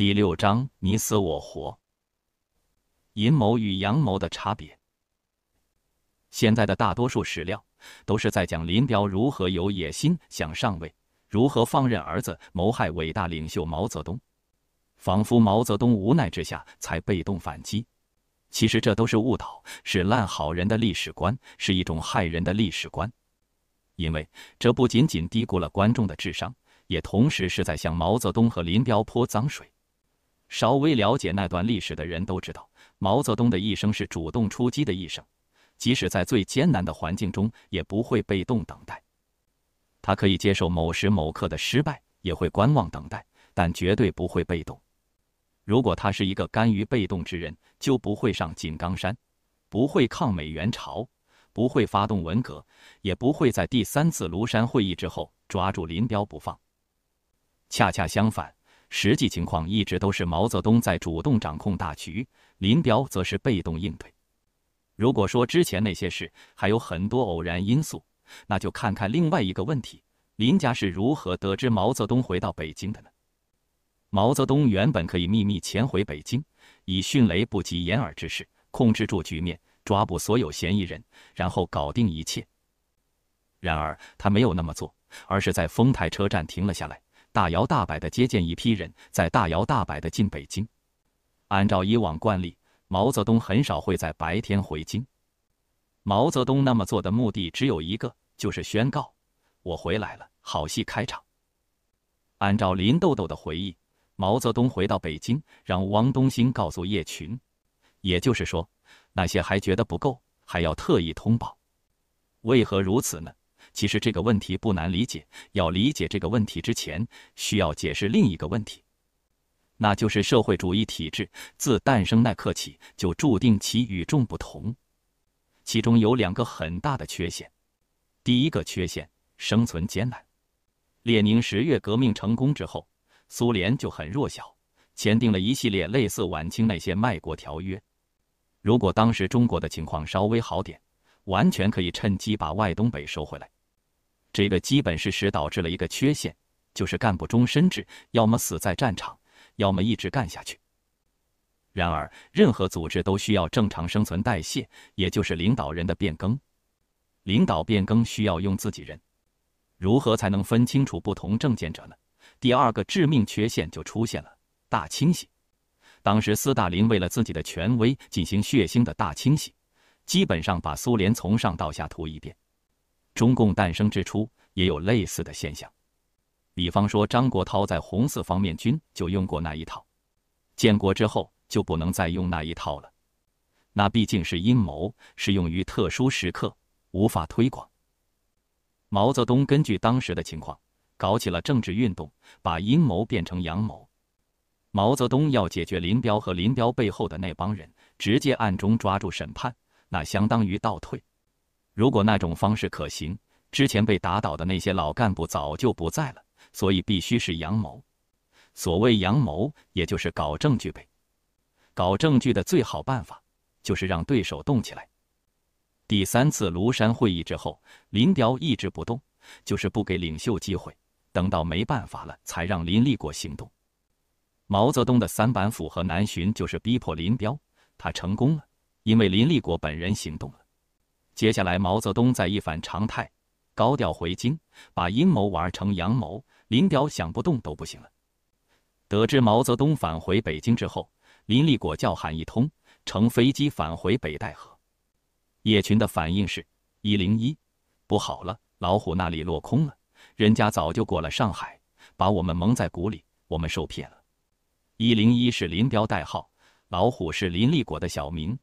第六章，你死我活。阴谋与阳谋的差别。现在的大多数史料都是在讲林彪如何有野心想上位，如何放任儿子谋害伟大领袖毛泽东，仿佛毛泽东无奈之下才被动反击。其实这都是误导，是烂好人的历史观，是一种害人的历史观。因为这不仅仅低估了观众的智商，也同时是在向毛泽东和林彪泼脏水。稍微了解那段历史的人都知道，毛泽东的一生是主动出击的一生，即使在最艰难的环境中，也不会被动等待。他可以接受某时某刻的失败，也会观望等待，但绝对不会被动。如果他是一个甘于被动之人，就不会上井冈山，不会抗美援朝，不会发动文革，也不会在第三次庐山会议之后抓住林彪不放。恰恰相反。实际情况一直都是毛泽东在主动掌控大局，林彪则是被动应对。如果说之前那些事还有很多偶然因素，那就看看另外一个问题：林家是如何得知毛泽东回到北京的呢？毛泽东原本可以秘密潜回北京，以迅雷不及掩耳之势控制住局面，抓捕所有嫌疑人，然后搞定一切。然而他没有那么做，而是在丰台车站停了下来。大摇大摆地接见一批人，再大摇大摆地进北京。按照以往惯例，毛泽东很少会在白天回京。毛泽东那么做的目的只有一个，就是宣告：“我回来了，好戏开场。”按照林豆豆的回忆，毛泽东回到北京，让汪东兴告诉叶群，也就是说，那些还觉得不够，还要特意通报。为何如此呢？其实这个问题不难理解。要理解这个问题之前，需要解释另一个问题，那就是社会主义体制自诞生那刻起就注定其与众不同。其中有两个很大的缺陷。第一个缺陷，生存艰难。列宁十月革命成功之后，苏联就很弱小，签订了一系列类似晚清那些卖国条约。如果当时中国的情况稍微好点，完全可以趁机把外东北收回来。这个基本事实导致了一个缺陷，就是干部终身制，要么死在战场，要么一直干下去。然而，任何组织都需要正常生存代谢，也就是领导人的变更。领导变更需要用自己人，如何才能分清楚不同政见者呢？第二个致命缺陷就出现了——大清洗。当时，斯大林为了自己的权威进行血腥的大清洗，基本上把苏联从上到下涂一遍。中共诞生之初也有类似的现象，比方说张国焘在红四方面军就用过那一套，建国之后就不能再用那一套了，那毕竟是阴谋，适用于特殊时刻，无法推广。毛泽东根据当时的情况搞起了政治运动，把阴谋变成阳谋。毛泽东要解决林彪和林彪背后的那帮人，直接暗中抓住审判，那相当于倒退。如果那种方式可行，之前被打倒的那些老干部早就不在了，所以必须是阳谋。所谓阳谋，也就是搞证据呗。搞证据的最好办法，就是让对手动起来。第三次庐山会议之后，林彪一直不动，就是不给领袖机会，等到没办法了，才让林立国行动。毛泽东的三板斧和南巡，就是逼迫林彪。他成功了，因为林立国本人行动了。接下来，毛泽东再一反常态，高调回京，把阴谋玩成阳谋。林彪想不动都不行了。得知毛泽东返回北京之后，林立果叫喊一通，乘飞机返回北戴河。叶群的反应是：一零一，不好了，老虎那里落空了，人家早就过了上海，把我们蒙在鼓里，我们受骗了。一零一是林彪代号，老虎是林立果的小名。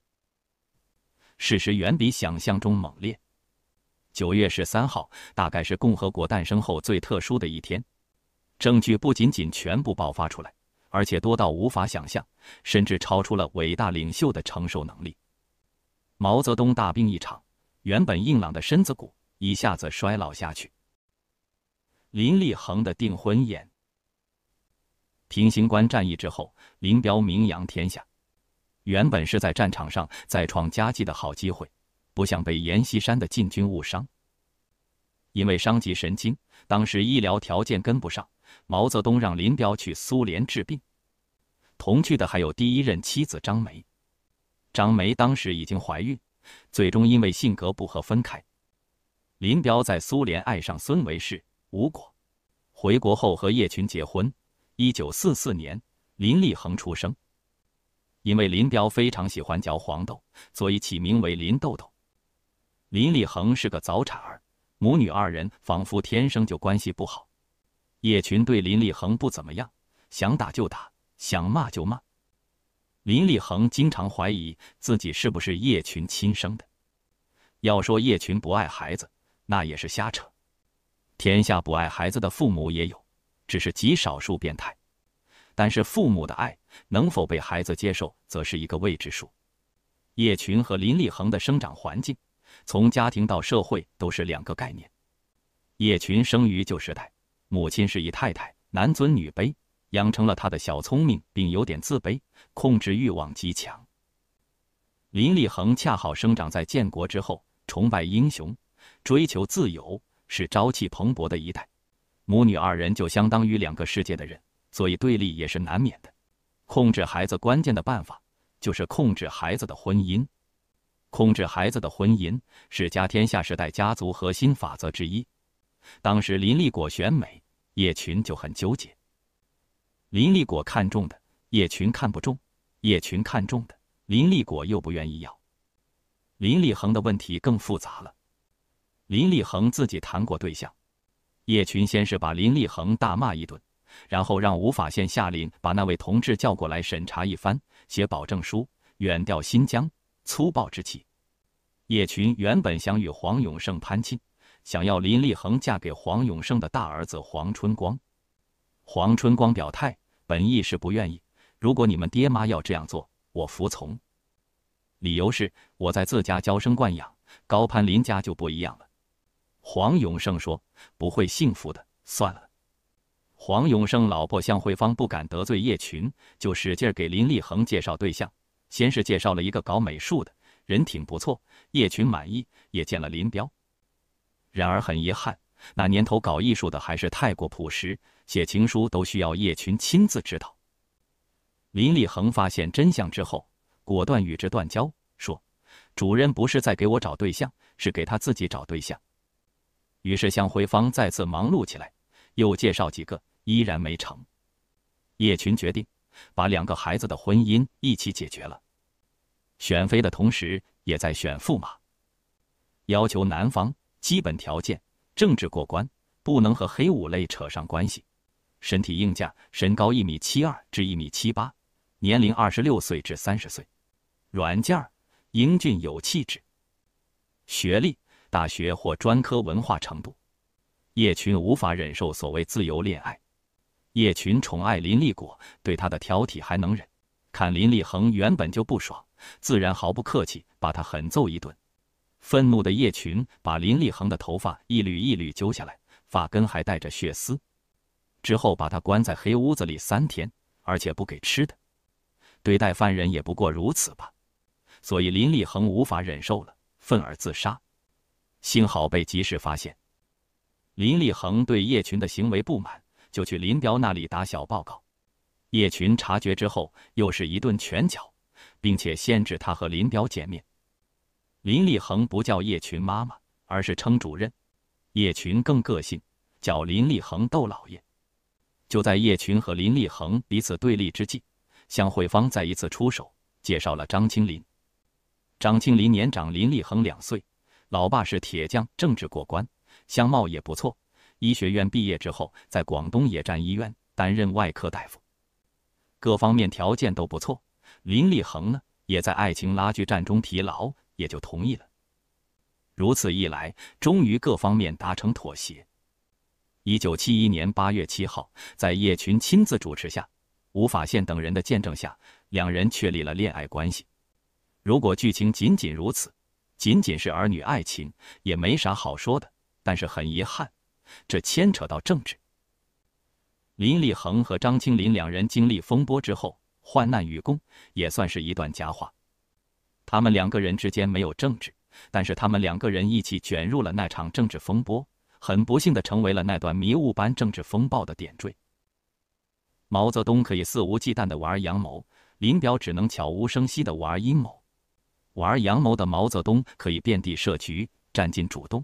事实远比想象中猛烈。九月十三号，大概是共和国诞生后最特殊的一天。证据不仅仅全部爆发出来，而且多到无法想象，甚至超出了伟大领袖的承受能力。毛泽东大病一场，原本硬朗的身子骨一下子衰老下去。林立衡的订婚宴。平型关战役之后，林彪名扬天下。原本是在战场上再创佳绩的好机会，不想被阎锡山的禁军误伤。因为伤及神经，当时医疗条件跟不上，毛泽东让林彪去苏联治病。同去的还有第一任妻子张梅。张梅当时已经怀孕，最终因为性格不合分开。林彪在苏联爱上孙维世，无果。回国后和叶群结婚。一九四四年，林立恒出生。因为林彪非常喜欢嚼黄豆，所以起名为林豆豆。林立恒是个早产儿，母女二人仿佛天生就关系不好。叶群对林立恒不怎么样，想打就打，想骂就骂。林立恒经常怀疑自己是不是叶群亲生的。要说叶群不爱孩子，那也是瞎扯。天下不爱孩子的父母也有，只是极少数变态。但是父母的爱。能否被孩子接受，则是一个未知数。叶群和林立恒的生长环境，从家庭到社会，都是两个概念。叶群生于旧时代，母亲是一太太，男尊女卑，养成了他的小聪明，并有点自卑，控制欲望极强。林立恒恰好生长在建国之后，崇拜英雄，追求自由，是朝气蓬勃的一代。母女二人就相当于两个世界的人，所以对立也是难免的。控制孩子关键的办法，就是控制孩子的婚姻。控制孩子的婚姻是家天下时代家族核心法则之一。当时林立果选美，叶群就很纠结。林立果看中的，叶群看不中；叶群看中的，林立果又不愿意要。林立衡的问题更复杂了。林立衡自己谈过对象，叶群先是把林立衡大骂一顿。然后让吴法宪下令把那位同志叫过来审查一番，写保证书，远调新疆，粗暴之气。叶群原本想与黄永胜攀亲，想要林立恒嫁给黄永胜的大儿子黄春光。黄春光表态，本意是不愿意。如果你们爹妈要这样做，我服从。理由是我在自家娇生惯养，高攀林家就不一样了。黄永胜说：“不会幸福的，算了。”黄永生老婆向慧芳不敢得罪叶群，就使劲儿给林立恒介绍对象。先是介绍了一个搞美术的，人挺不错，叶群满意，也见了林彪。然而很遗憾，那年头搞艺术的还是太过朴实，写情书都需要叶群亲自指导。林立恒发现真相之后，果断与之断交，说：“主任不是在给我找对象，是给他自己找对象。”于是向慧芳再次忙碌起来，又介绍几个。依然没成，叶群决定把两个孩子的婚姻一起解决了。选妃的同时，也在选驸马，要求男方基本条件：政治过关，不能和黑五类扯上关系，身体硬架，身高一米七二至一米七八，年龄二十六岁至三十岁，软件英俊有气质，学历大学或专科文化程度。叶群无法忍受所谓自由恋爱。叶群宠爱林立果，对他的挑剔还能忍。看林立恒原本就不爽，自然毫不客气，把他狠揍一顿。愤怒的叶群把林立恒的头发一缕一缕揪下来，发根还带着血丝。之后把他关在黑屋子里三天，而且不给吃的。对待犯人也不过如此吧。所以林立恒无法忍受了，愤而自杀。幸好被及时发现。林立恒对叶群的行为不满。就去林彪那里打小报告，叶群察觉之后，又是一顿拳脚，并且限制他和林彪见面。林立恒不叫叶群妈妈，而是称主任。叶群更个性，叫林立恒豆老爷”。就在叶群和林立恒彼此对立之际，向慧芳再一次出手，介绍了张清林。张清林年长林立恒两岁，老爸是铁匠，政治过关，相貌也不错。医学院毕业之后，在广东野战医院担任外科大夫，各方面条件都不错。林立恒呢，也在爱情拉锯战中疲劳，也就同意了。如此一来，终于各方面达成妥协。一九七一年八月七号，在叶群亲自主持下，吴法宪等人的见证下，两人确立了恋爱关系。如果剧情仅仅如此，仅仅是儿女爱情，也没啥好说的。但是很遗憾。这牵扯到政治。林立恒和张清林两人经历风波之后，患难与共，也算是一段佳话。他们两个人之间没有政治，但是他们两个人一起卷入了那场政治风波，很不幸的成为了那段迷雾般政治风暴的点缀。毛泽东可以肆无忌惮的玩阳谋，林彪只能悄无声息的玩阴谋。玩阳谋的毛泽东可以遍地设局，占尽主动。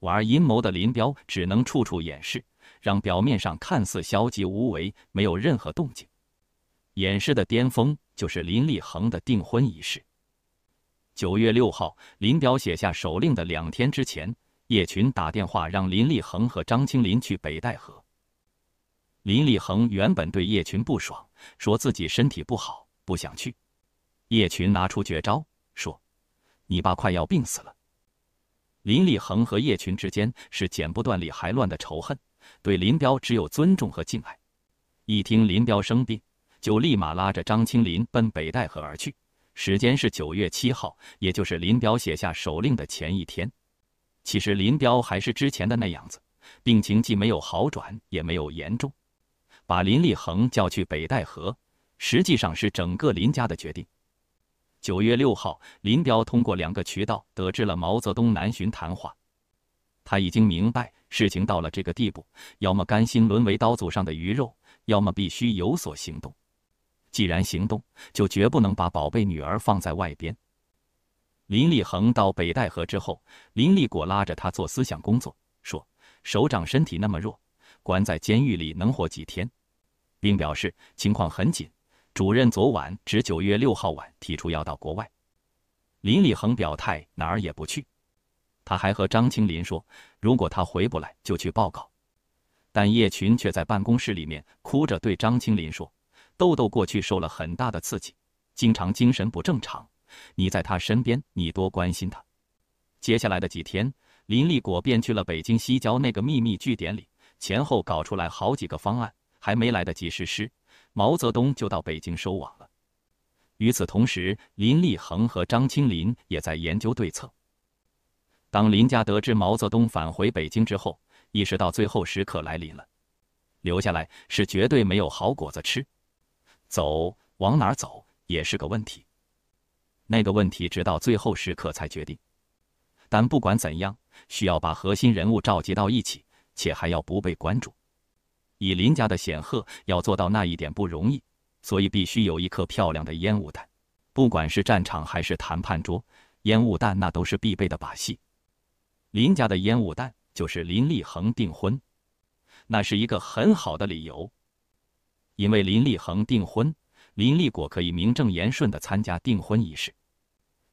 玩阴谋的林彪只能处处掩饰，让表面上看似消极无为，没有任何动静。掩饰的巅峰就是林立恒的订婚仪式。九月六号，林彪写下手令的两天之前，叶群打电话让林立恒和张清林去北戴河。林立恒原本对叶群不爽，说自己身体不好，不想去。叶群拿出绝招，说：“你爸快要病死了。”林立恒和叶群之间是剪不断理还乱的仇恨，对林彪只有尊重和敬爱。一听林彪生病，就立马拉着张清林奔北戴河而去。时间是九月七号，也就是林彪写下手令的前一天。其实林彪还是之前的那样子，病情既没有好转，也没有严重。把林立恒叫去北戴河，实际上是整个林家的决定。九月六号，林彪通过两个渠道得知了毛泽东南巡谈话。他已经明白事情到了这个地步，要么甘心沦为刀俎上的鱼肉，要么必须有所行动。既然行动，就绝不能把宝贝女儿放在外边。林立恒到北戴河之后，林立果拉着他做思想工作，说：“首长身体那么弱，关在监狱里能活几天？”并表示情况很紧。主任昨晚指九月六号晚提出要到国外，林立恒表态哪儿也不去。他还和张青林说，如果他回不来就去报告。但叶群却在办公室里面哭着对张青林说：“豆豆过去受了很大的刺激，经常精神不正常。你在他身边，你多关心他。”接下来的几天，林立果便去了北京西郊那个秘密据点里，前后搞出来好几个方案，还没来得及实施。毛泽东就到北京收网了。与此同时，林立恒和张清林也在研究对策。当林家得知毛泽东返回北京之后，意识到最后时刻来临了，留下来是绝对没有好果子吃。走，往哪走也是个问题。那个问题直到最后时刻才决定。但不管怎样，需要把核心人物召集到一起，且还要不被关注。以林家的显赫，要做到那一点不容易，所以必须有一颗漂亮的烟雾弹。不管是战场还是谈判桌，烟雾弹那都是必备的把戏。林家的烟雾弹就是林立恒订婚，那是一个很好的理由。因为林立恒订婚，林立果可以名正言顺地参加订婚仪式。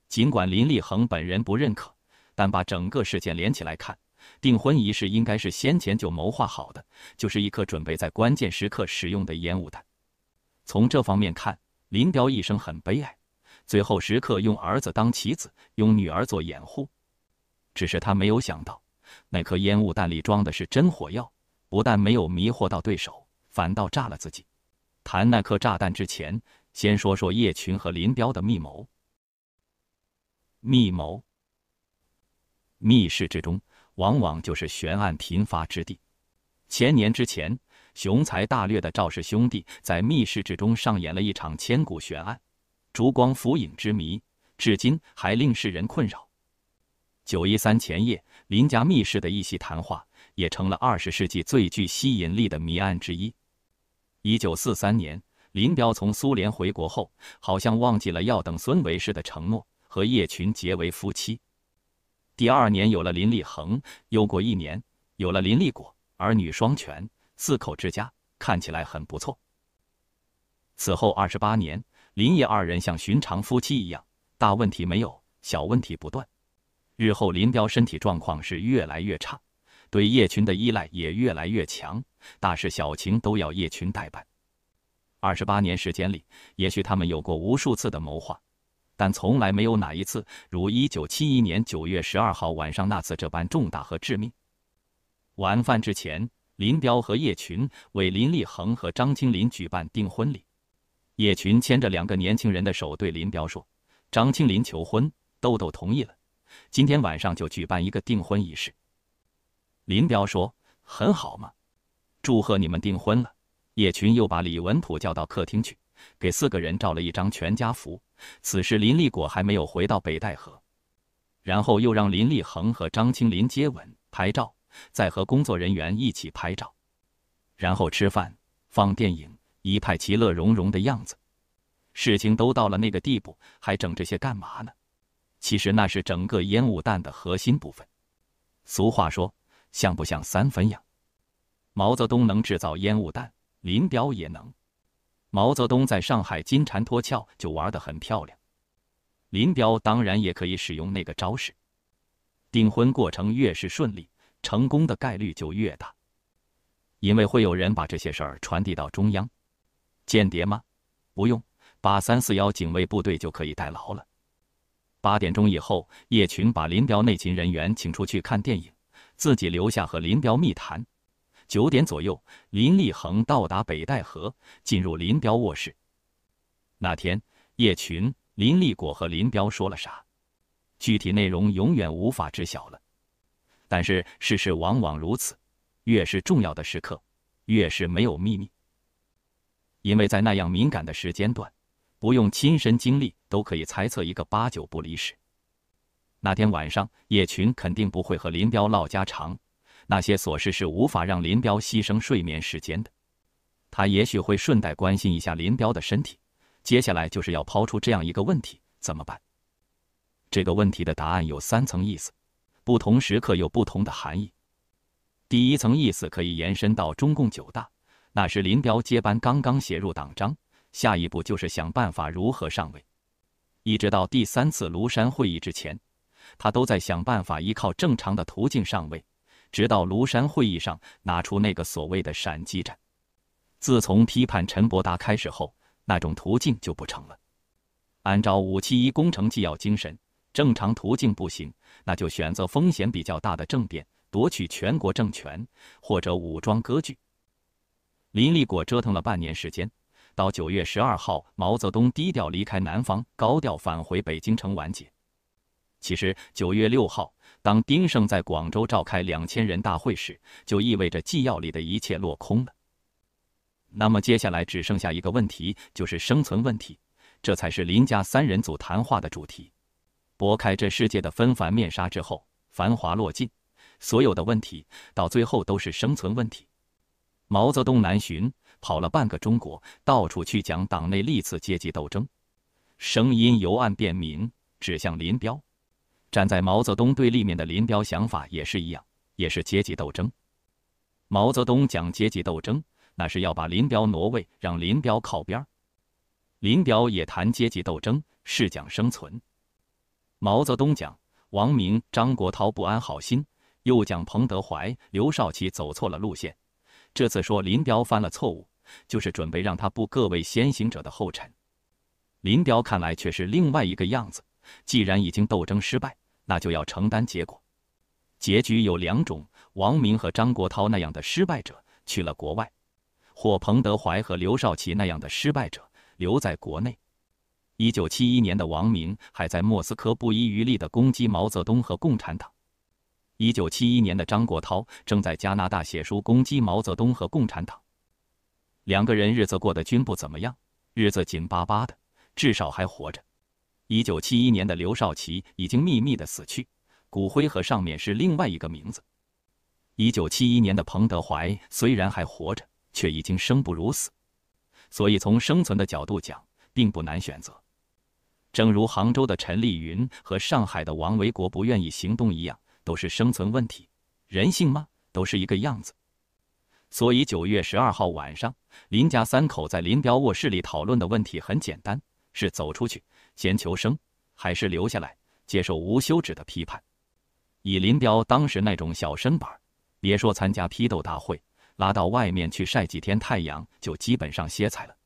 尽管林立恒本人不认可，但把整个事件连起来看。订婚仪式应该是先前就谋划好的，就是一颗准备在关键时刻使用的烟雾弹。从这方面看，林彪一生很悲哀，最后时刻用儿子当棋子，用女儿做掩护。只是他没有想到，那颗烟雾弹里装的是真火药，不但没有迷惑到对手，反倒炸了自己。谈那颗炸弹之前，先说说叶群和林彪的密谋。密谋，密室之中。往往就是悬案频发之地。千年之前，雄才大略的赵氏兄弟在密室之中上演了一场千古悬案——烛光浮影之谜，至今还令世人困扰。九一三前夜，林家密室的一席谈话也成了二十世纪最具吸引力的谜案之一。一九四三年，林彪从苏联回国后，好像忘记了要等孙维时的承诺，和叶群结为夫妻。第二年有了林立恒，又过一年有了林立果，儿女双全，四口之家看起来很不错。此后二十八年，林叶二人像寻常夫妻一样，大问题没有，小问题不断。日后林彪身体状况是越来越差，对叶群的依赖也越来越强，大事小情都要叶群代办。二十八年时间里，也许他们有过无数次的谋划。但从来没有哪一次如1971年9月12号晚上那次这般重大和致命。晚饭之前，林彪和叶群为林立恒和张清林举办订婚礼。叶群牵着两个年轻人的手，对林彪说：“张清林求婚，豆豆同意了，今天晚上就举办一个订婚仪式。”林彪说：“很好嘛，祝贺你们订婚了。”叶群又把李文普叫到客厅去。给四个人照了一张全家福。此时林立果还没有回到北戴河，然后又让林立恒和张清林接吻拍照，再和工作人员一起拍照，然后吃饭、放电影，一派其乐融融的样子。事情都到了那个地步，还整这些干嘛呢？其实那是整个烟雾弹的核心部分。俗话说：“像不像三分样？”毛泽东能制造烟雾弹，林彪也能。毛泽东在上海金蝉脱壳就玩得很漂亮，林彪当然也可以使用那个招式。订婚过程越是顺利，成功的概率就越大，因为会有人把这些事儿传递到中央。间谍吗？不用，把三四幺警卫部队就可以代劳了。八点钟以后，叶群把林彪内勤人员请出去看电影，自己留下和林彪密谈。九点左右，林立恒到达北戴河，进入林彪卧室。那天，叶群、林立果和林彪说了啥？具体内容永远无法知晓了。但是，事实往往如此：越是重要的时刻，越是没有秘密。因为在那样敏感的时间段，不用亲身经历都可以猜测一个八九不离十。那天晚上，叶群肯定不会和林彪唠家常。那些琐事是无法让林彪牺牲睡眠时间的，他也许会顺带关心一下林彪的身体。接下来就是要抛出这样一个问题：怎么办？这个问题的答案有三层意思，不同时刻有不同的含义。第一层意思可以延伸到中共九大，那时林彪接班刚刚写入党章，下一步就是想办法如何上位。一直到第三次庐山会议之前，他都在想办法依靠正常的途径上位。直到庐山会议上拿出那个所谓的闪击战，自从批判陈伯达开始后，那种途径就不成了。按照五七一工程纪要精神，正常途径不行，那就选择风险比较大的政变夺取全国政权，或者武装割据。林立果折腾了半年时间，到九月十二号，毛泽东低调离开南方，高调返回北京城，完结。其实九月六号。当丁盛在广州召开两千人大会时，就意味着纪要里的一切落空了。那么接下来只剩下一个问题，就是生存问题，这才是林家三人组谈话的主题。拨开这世界的纷繁面纱之后，繁华落尽，所有的问题到最后都是生存问题。毛泽东南巡跑了半个中国，到处去讲党内历次阶级斗争，声音由暗变明，指向林彪。站在毛泽东对立面的林彪想法也是一样，也是阶级斗争。毛泽东讲阶级斗争，那是要把林彪挪位，让林彪靠边儿。林彪也谈阶级斗争，是讲生存。毛泽东讲王明、张国焘不安好心，又讲彭德怀、刘少奇走错了路线。这次说林彪犯了错误，就是准备让他步各位先行者的后尘。林彪看来却是另外一个样子。既然已经斗争失败，那就要承担结果。结局有两种：王明和张国焘那样的失败者去了国外，或彭德怀和刘少奇那样的失败者留在国内。一九七一年的王明还在莫斯科不遗余力地攻击毛泽东和共产党；一九七一年的张国焘正在加拿大写书攻击毛泽东和共产党。两个人日子过得均不怎么样，日子紧巴巴的，至少还活着。一九七一年的刘少奇已经秘密的死去，骨灰盒上面是另外一个名字。一九七一年的彭德怀虽然还活着，却已经生不如死。所以从生存的角度讲，并不难选择。正如杭州的陈丽云和上海的王维国不愿意行动一样，都是生存问题，人性吗？都是一个样子。所以九月十二号晚上，林家三口在林彪卧室里讨论的问题很简单，是走出去。先求生，还是留下来接受无休止的批判？以林彪当时那种小身板，别说参加批斗大会，拉到外面去晒几天太阳就基本上歇菜了。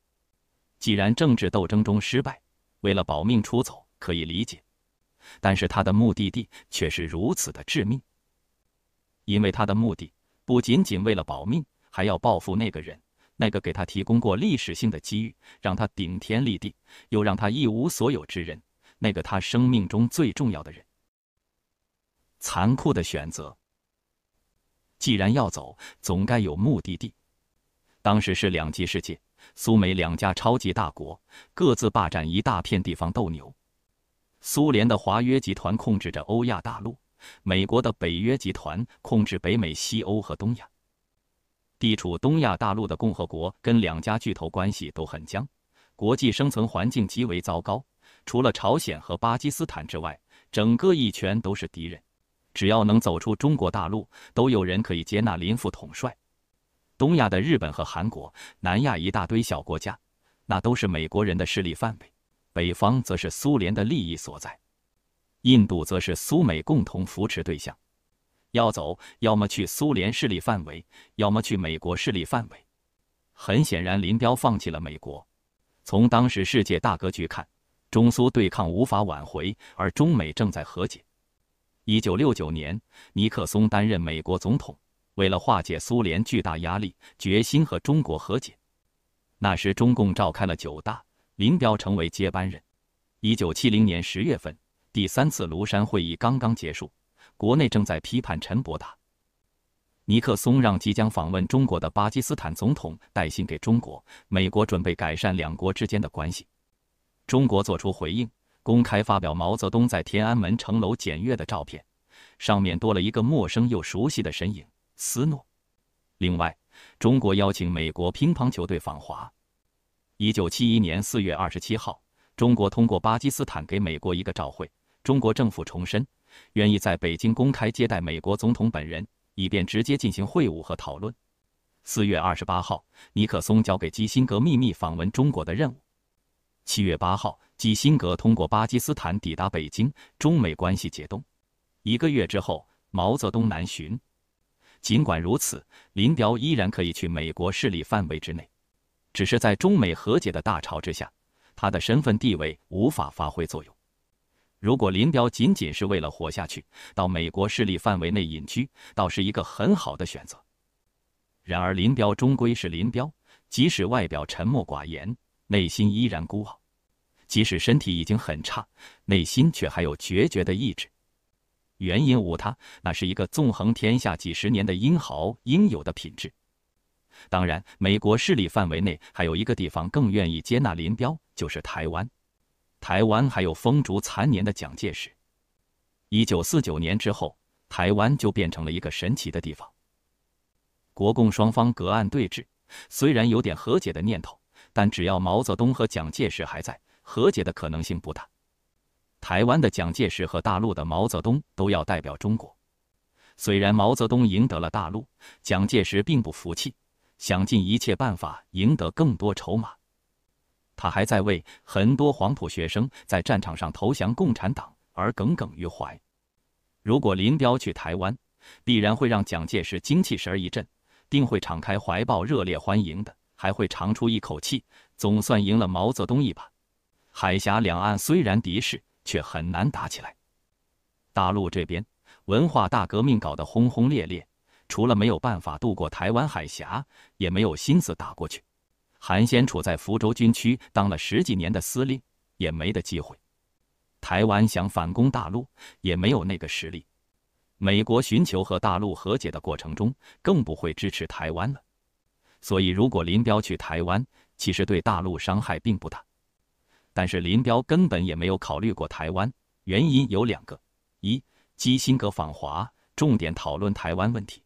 既然政治斗争中失败，为了保命出走可以理解，但是他的目的地却是如此的致命。因为他的目的不仅仅为了保命，还要报复那个人。那个给他提供过历史性的机遇，让他顶天立地，又让他一无所有之人，那个他生命中最重要的人。残酷的选择。既然要走，总该有目的地。当时是两极世界，苏美两家超级大国各自霸占一大片地方斗牛。苏联的华约集团控制着欧亚大陆，美国的北约集团控制北美、西欧和东亚。地处东亚大陆的共和国跟两家巨头关系都很僵，国际生存环境极为糟糕。除了朝鲜和巴基斯坦之外，整个一圈都是敌人。只要能走出中国大陆，都有人可以接纳林副统帅。东亚的日本和韩国，南亚一大堆小国家，那都是美国人的势力范围。北方则是苏联的利益所在，印度则是苏美共同扶持对象。要走，要么去苏联势力范围，要么去美国势力范围。很显然，林彪放弃了美国。从当时世界大格局看，中苏对抗无法挽回，而中美正在和解。一九六九年，尼克松担任美国总统，为了化解苏联巨大压力，决心和中国和解。那时，中共召开了九大，林彪成为接班人。一九七零年十月份，第三次庐山会议刚刚结束。国内正在批判陈伯达、尼克松，让即将访问中国的巴基斯坦总统带信给中国。美国准备改善两国之间的关系。中国作出回应，公开发表毛泽东在天安门城楼检阅的照片，上面多了一个陌生又熟悉的身影——斯诺。另外，中国邀请美国乒乓球队访华。一九七一年四月二十七号，中国通过巴基斯坦给美国一个照会。中国政府重申。愿意在北京公开接待美国总统本人，以便直接进行会晤和讨论。四月二十八号，尼克松交给基辛格秘密访问中国的任务。七月八号，基辛格通过巴基斯坦抵达北京，中美关系解冻。一个月之后，毛泽东南巡。尽管如此，林彪依然可以去美国势力范围之内，只是在中美和解的大潮之下，他的身份地位无法发挥作用。如果林彪仅仅是为了活下去，到美国势力范围内隐居，倒是一个很好的选择。然而，林彪终归是林彪，即使外表沉默寡言，内心依然孤傲；即使身体已经很差，内心却还有决绝的意志。原因无他，那是一个纵横天下几十年的英豪应有的品质。当然，美国势力范围内还有一个地方更愿意接纳林彪，就是台湾。台湾还有风烛残年的蒋介石。一九四九年之后，台湾就变成了一个神奇的地方。国共双方隔岸对峙，虽然有点和解的念头，但只要毛泽东和蒋介石还在，和解的可能性不大。台湾的蒋介石和大陆的毛泽东都要代表中国。虽然毛泽东赢得了大陆，蒋介石并不服气，想尽一切办法赢得更多筹码。他还在为很多黄埔学生在战场上投降共产党而耿耿于怀。如果林彪去台湾，必然会让蒋介石精气神一振，定会敞开怀抱热烈欢迎的，还会长出一口气，总算赢了毛泽东一把。海峡两岸虽然敌视，却很难打起来。大陆这边文化大革命搞得轰轰烈烈，除了没有办法渡过台湾海峡，也没有心思打过去。韩先楚在福州军区当了十几年的司令，也没得机会。台湾想反攻大陆，也没有那个实力。美国寻求和大陆和解的过程中，更不会支持台湾了。所以，如果林彪去台湾，其实对大陆伤害并不大。但是林彪根本也没有考虑过台湾，原因有两个：一、基辛格访华，重点讨论台湾问题；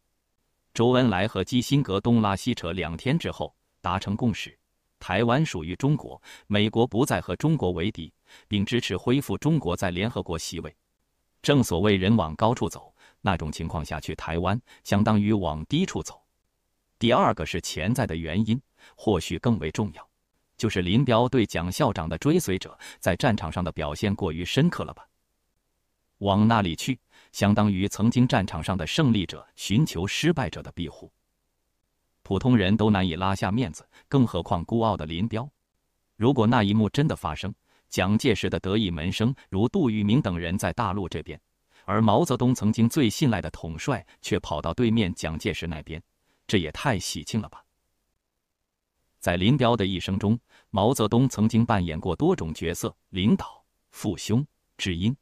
周恩来和基辛格东拉西扯两天之后。达成共识，台湾属于中国，美国不再和中国为敌，并支持恢复中国在联合国席位。正所谓人往高处走，那种情况下去台湾，相当于往低处走。第二个是潜在的原因，或许更为重要，就是林彪对蒋校长的追随者在战场上的表现过于深刻了吧？往那里去，相当于曾经战场上的胜利者寻求失败者的庇护。普通人都难以拉下面子，更何况孤傲的林彪。如果那一幕真的发生，蒋介石的得意门生如杜聿明等人在大陆这边，而毛泽东曾经最信赖的统帅却跑到对面蒋介石那边，这也太喜庆了吧！在林彪的一生中，毛泽东曾经扮演过多种角色：领导、父兄、知音。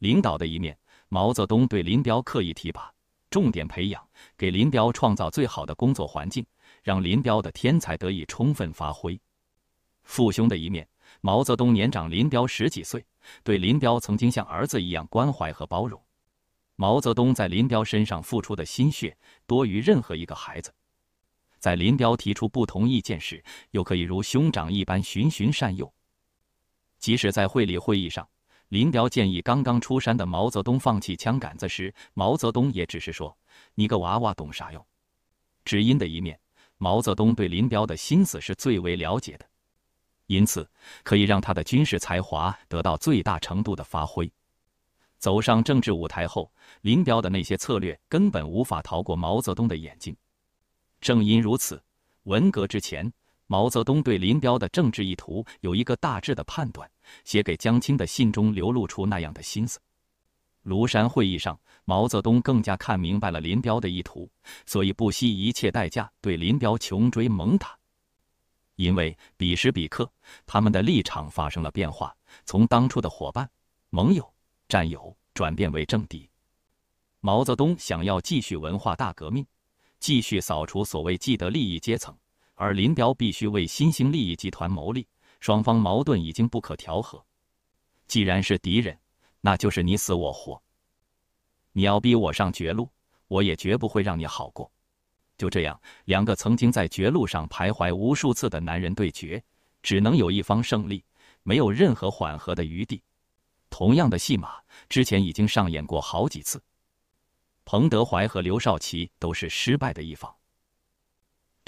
领导的一面，毛泽东对林彪刻意提拔。重点培养，给林彪创造最好的工作环境，让林彪的天才得以充分发挥。父兄的一面，毛泽东年长林彪十几岁，对林彪曾经像儿子一样关怀和包容。毛泽东在林彪身上付出的心血多于任何一个孩子，在林彪提出不同意见时，又可以如兄长一般循循善诱。即使在会理会议上。林彪建议刚刚出山的毛泽东放弃枪杆子时，毛泽东也只是说：“你个娃娃懂啥哟？”只因的一面，毛泽东对林彪的心思是最为了解的，因此可以让他的军事才华得到最大程度的发挥。走上政治舞台后，林彪的那些策略根本无法逃过毛泽东的眼睛。正因如此，文革之前。毛泽东对林彪的政治意图有一个大致的判断，写给江青的信中流露出那样的心思。庐山会议上，毛泽东更加看明白了林彪的意图，所以不惜一切代价对林彪穷追猛打。因为彼时彼刻，他们的立场发生了变化，从当初的伙伴、盟友、战友转变为政敌。毛泽东想要继续文化大革命，继续扫除所谓既得利益阶层。而林彪必须为新兴利益集团谋利，双方矛盾已经不可调和。既然是敌人，那就是你死我活。你要逼我上绝路，我也绝不会让你好过。就这样，两个曾经在绝路上徘徊无数次的男人对决，只能有一方胜利，没有任何缓和的余地。同样的戏码之前已经上演过好几次。彭德怀和刘少奇都是失败的一方。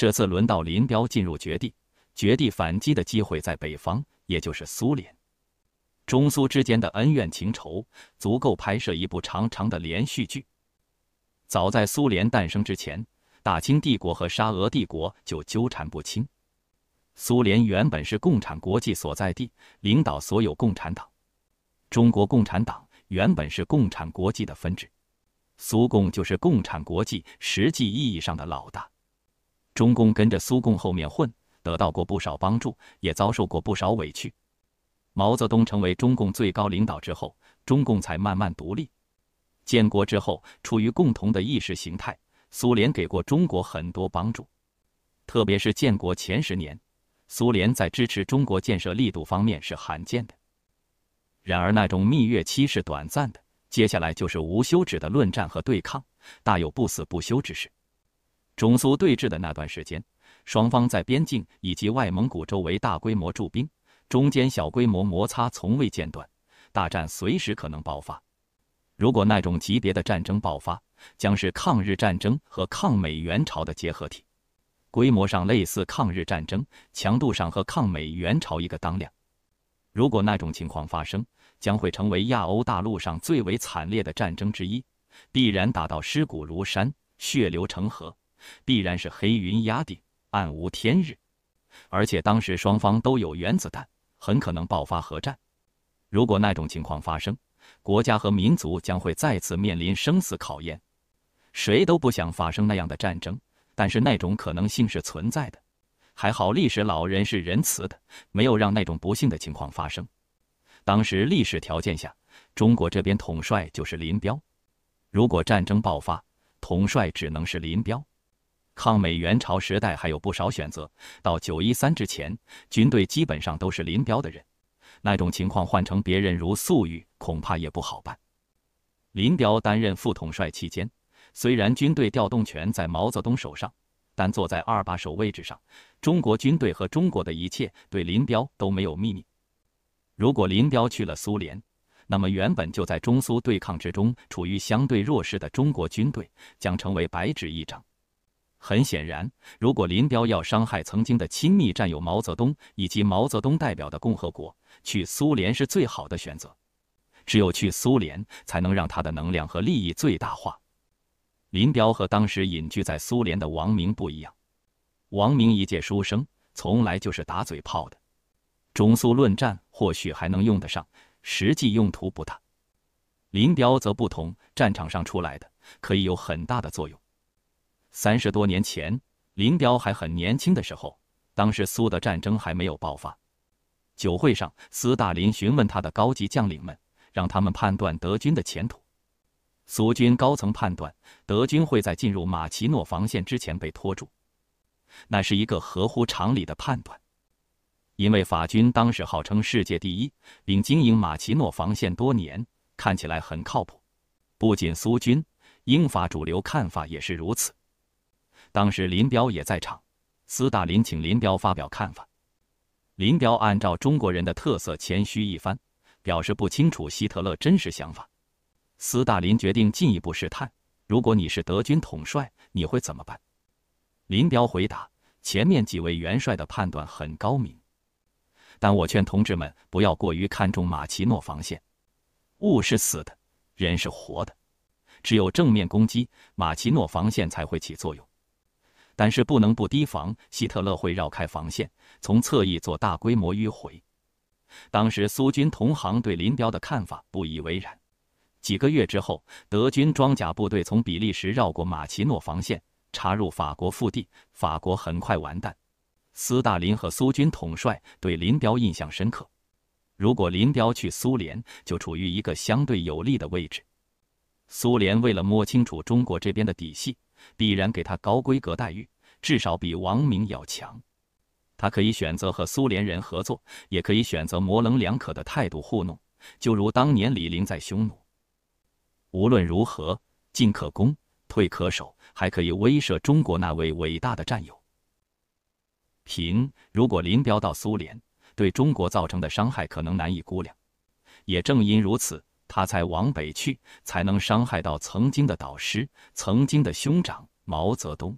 这次轮到林彪进入绝地，绝地反击的机会在北方，也就是苏联。中苏之间的恩怨情仇足够拍摄一部长长的连续剧。早在苏联诞生之前，大清帝国和沙俄帝国就纠缠不清。苏联原本是共产国际所在地，领导所有共产党。中国共产党原本是共产国际的分支，苏共就是共产国际实际意义上的老大。中共跟着苏共后面混，得到过不少帮助，也遭受过不少委屈。毛泽东成为中共最高领导之后，中共才慢慢独立。建国之后，出于共同的意识形态，苏联给过中国很多帮助，特别是建国前十年，苏联在支持中国建设力度方面是罕见的。然而，那种蜜月期是短暂的，接下来就是无休止的论战和对抗，大有不死不休之势。中苏对峙的那段时间，双方在边境以及外蒙古周围大规模驻兵，中间小规模摩擦从未间断，大战随时可能爆发。如果那种级别的战争爆发，将是抗日战争和抗美援朝的结合体，规模上类似抗日战争，强度上和抗美援朝一个当量。如果那种情况发生，将会成为亚欧大陆上最为惨烈的战争之一，必然打到尸骨如山，血流成河。必然是黑云压顶，暗无天日。而且当时双方都有原子弹，很可能爆发核战。如果那种情况发生，国家和民族将会再次面临生死考验。谁都不想发生那样的战争，但是那种可能性是存在的。还好历史老人是仁慈的，没有让那种不幸的情况发生。当时历史条件下，中国这边统帅就是林彪。如果战争爆发，统帅只能是林彪。抗美援朝时代还有不少选择，到九一三之前，军队基本上都是林彪的人。那种情况换成别人，如粟裕，恐怕也不好办。林彪担任副统帅期间，虽然军队调动权在毛泽东手上，但坐在二把手位置上，中国军队和中国的一切对林彪都没有秘密。如果林彪去了苏联，那么原本就在中苏对抗之中处于相对弱势的中国军队将成为白纸一张。很显然，如果林彪要伤害曾经的亲密战友毛泽东以及毛泽东代表的共和国，去苏联是最好的选择。只有去苏联，才能让他的能量和利益最大化。林彪和当时隐居在苏联的王明不一样，王明一介书生，从来就是打嘴炮的。中苏论战或许还能用得上，实际用途不大。林彪则不同，战场上出来的，可以有很大的作用。三十多年前，林彪还很年轻的时候，当时苏德战争还没有爆发。酒会上，斯大林询问他的高级将领们，让他们判断德军的前途。苏军高层判断，德军会在进入马奇诺防线之前被拖住。那是一个合乎常理的判断，因为法军当时号称世界第一，并经营马奇诺防线多年，看起来很靠谱。不仅苏军，英法主流看法也是如此。当时林彪也在场，斯大林请林彪发表看法。林彪按照中国人的特色谦虚一番，表示不清楚希特勒真实想法。斯大林决定进一步试探：如果你是德军统帅，你会怎么办？林彪回答：“前面几位元帅的判断很高明，但我劝同志们不要过于看重马奇诺防线。物是死的，人是活的，只有正面攻击马奇诺防线才会起作用。”但是不能不提防希特勒会绕开防线，从侧翼做大规模迂回。当时苏军同行对林彪的看法不以为然。几个月之后，德军装甲部队从比利时绕过马奇诺防线，插入法国腹地，法国很快完蛋。斯大林和苏军统帅对林彪印象深刻。如果林彪去苏联，就处于一个相对有利的位置。苏联为了摸清楚中国这边的底细，必然给他高规格待遇。至少比王明要强，他可以选择和苏联人合作，也可以选择模棱两可的态度糊弄。就如当年李陵在匈奴，无论如何，进可攻，退可守，还可以威慑中国那位伟大的战友。平，如果林彪到苏联，对中国造成的伤害可能难以估量。也正因如此，他才往北去，才能伤害到曾经的导师、曾经的兄长毛泽东。